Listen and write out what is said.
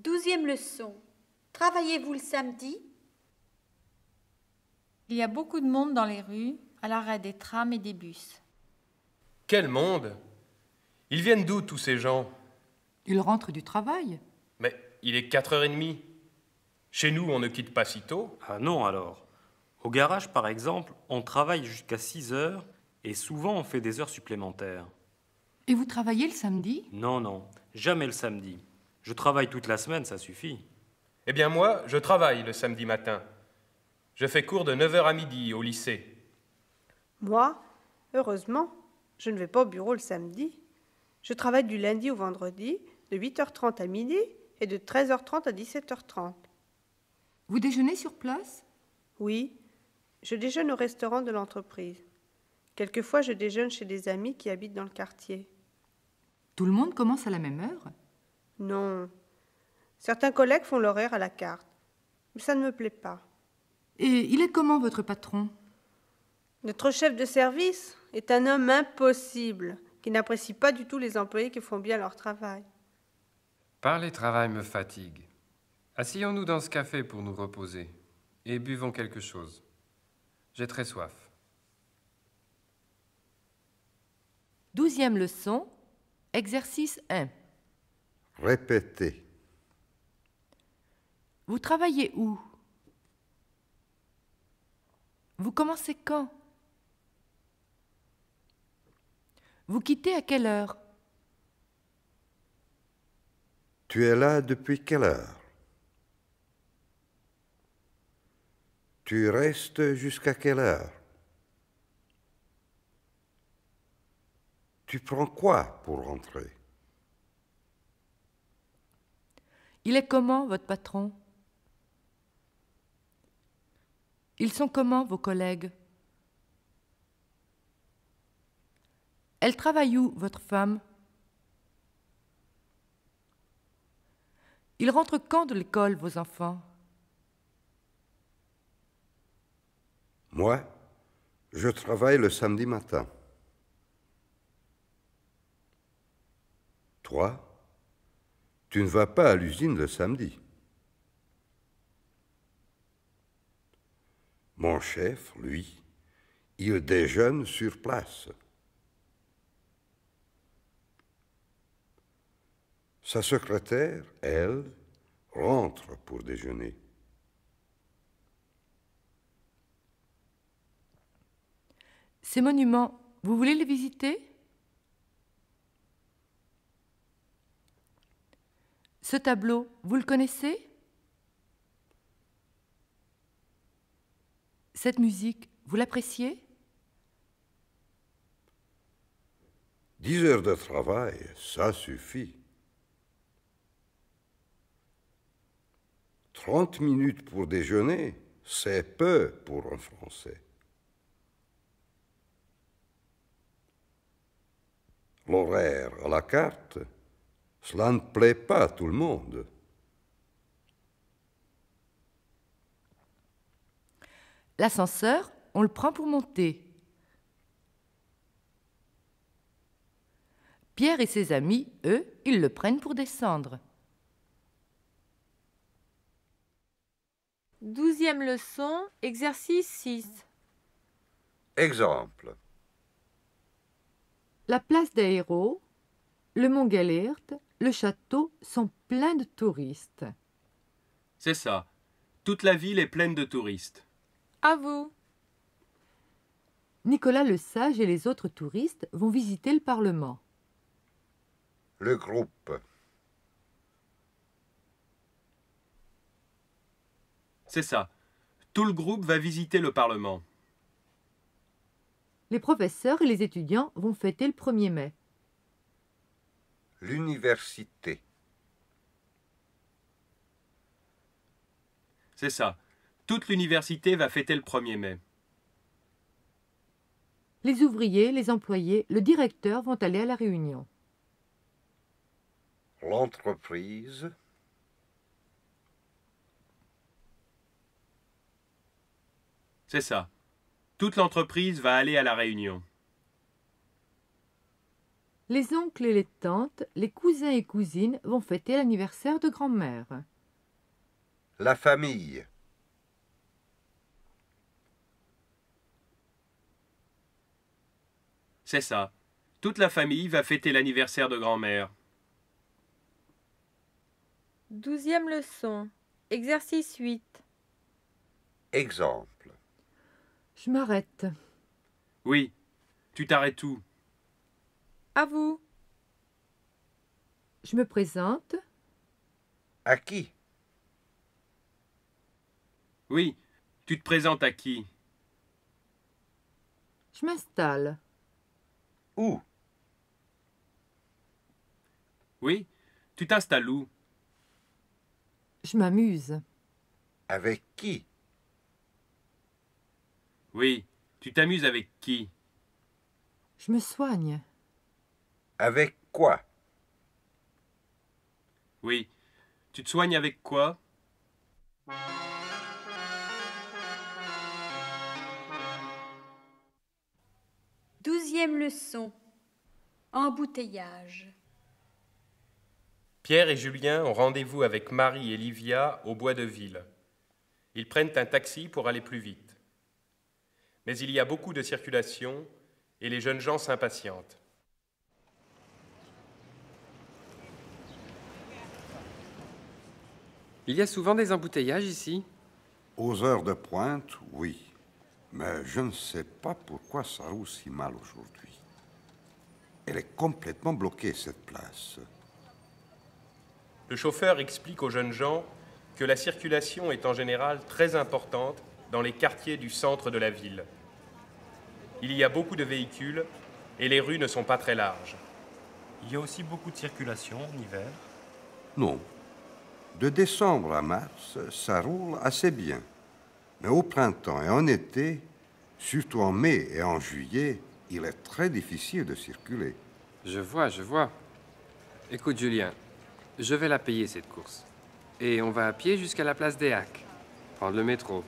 Douzième leçon. Travaillez-vous le samedi Il y a beaucoup de monde dans les rues, à l'arrêt des trams et des bus. Quel monde Ils viennent d'où tous ces gens Ils rentrent du travail. Mais il est 4h30. Chez nous, on ne quitte pas si tôt. Ah non alors. Au garage, par exemple, on travaille jusqu'à 6 heures et souvent on fait des heures supplémentaires. Et vous travaillez le samedi Non, non, jamais le samedi. Je travaille toute la semaine, ça suffit. Eh bien moi, je travaille le samedi matin. Je fais cours de 9h à midi au lycée. Moi, heureusement, je ne vais pas au bureau le samedi. Je travaille du lundi au vendredi, de 8h30 à midi et de 13h30 à 17h30. Vous déjeunez sur place Oui, je déjeune au restaurant de l'entreprise. Quelquefois, je déjeune chez des amis qui habitent dans le quartier. Tout le monde commence à la même heure non. Certains collègues font l'horaire à la carte, mais ça ne me plaît pas. Et il est comment votre patron Notre chef de service est un homme impossible qui n'apprécie pas du tout les employés qui font bien leur travail. Parler travail me fatigue. Asseyons-nous dans ce café pour nous reposer et buvons quelque chose. J'ai très soif. Douzième leçon, exercice 1. Répétez. Vous travaillez où Vous commencez quand Vous quittez à quelle heure Tu es là depuis quelle heure Tu restes jusqu'à quelle heure Tu prends quoi pour rentrer Il est comment, votre patron Ils sont comment, vos collègues Elle travaille où, votre femme Ils rentrent quand de l'école, vos enfants Moi, je travaille le samedi matin. Toi tu ne vas pas à l'usine le samedi. Mon chef, lui, il déjeune sur place. Sa secrétaire, elle, rentre pour déjeuner. Ces monuments, vous voulez les visiter Ce tableau, vous le connaissez Cette musique, vous l'appréciez Dix heures de travail, ça suffit. Trente minutes pour déjeuner, c'est peu pour un Français. L'horaire à la carte, cela ne plaît pas à tout le monde. L'ascenseur, on le prend pour monter. Pierre et ses amis, eux, ils le prennent pour descendre. Douzième leçon, exercice 6. Exemple. La place des héros, le mont Galerte, le château sont pleins de touristes. C'est ça. Toute la ville est pleine de touristes. À vous. Nicolas le Sage et les autres touristes vont visiter le Parlement. Le groupe. C'est ça. Tout le groupe va visiter le Parlement. Les professeurs et les étudiants vont fêter le 1er mai l'université. C'est ça. Toute l'université va fêter le 1er mai. Les ouvriers, les employés, le directeur vont aller à la réunion. L'entreprise. C'est ça. Toute l'entreprise va aller à la réunion. Les oncles et les tantes, les cousins et cousines vont fêter l'anniversaire de grand-mère. La famille. C'est ça. Toute la famille va fêter l'anniversaire de grand-mère. Douzième leçon. Exercice 8. Exemple. Je m'arrête. Oui, tu t'arrêtes où à vous. Je me présente. À qui Oui, tu te présentes à qui Je m'installe. Où Oui, tu t'installes où Je m'amuse. Avec qui Oui, tu t'amuses avec qui Je me soigne. Avec quoi Oui. Tu te soignes avec quoi Douzième leçon. Embouteillage. Pierre et Julien ont rendez-vous avec Marie et Livia au bois de ville. Ils prennent un taxi pour aller plus vite. Mais il y a beaucoup de circulation et les jeunes gens s'impatientent. Il y a souvent des embouteillages ici Aux heures de pointe, oui. Mais je ne sais pas pourquoi ça roule si mal aujourd'hui. Elle est complètement bloquée, cette place. Le chauffeur explique aux jeunes gens que la circulation est en général très importante dans les quartiers du centre de la ville. Il y a beaucoup de véhicules et les rues ne sont pas très larges. Il y a aussi beaucoup de circulation en hiver Non, de décembre à mars, ça roule assez bien. Mais au printemps et en été, surtout en mai et en juillet, il est très difficile de circuler. Je vois, je vois. Écoute, Julien, je vais la payer cette course. Et on va à pied jusqu'à la place des Hacks, prendre le métro,